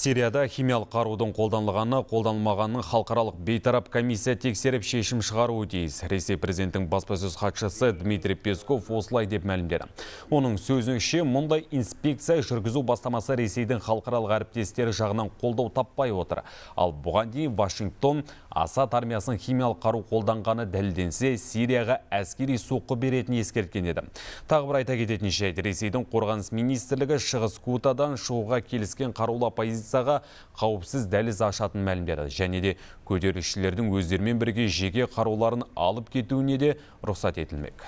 Сирияда химиялық қарудың қолданылғаны, қолданылмағанын халықаралық бейтарап комиссия тексеріп шешім шығаруы тиіс. Ресей президентінің баспасөз хатшысы Дмитрий Песков осылай деп мәлімдеді. Оның сөзінше, мұндай инспекция жүргізу бастамасы Ресейдің халықаралық әріптестері жағынан қолдау таппай отыр. Ал бұған дейін Вашингтон Асад армиясының химиялық қару қолданғаны дәлденсе, Сирияға әскери соққы беретін ескерткен еді. Тағы бір айта кететін жайт, Ресейдің қорғаныс министрлігі Шығыс Кутадан шығуға келіскен қарулы оппозицияға қауіпсіз дәліз ашатын мәлімдеді. Және де көтерілісшілердің өздерімен бірге жеке қаруларын алып кетуіне де рұқсат етілмек.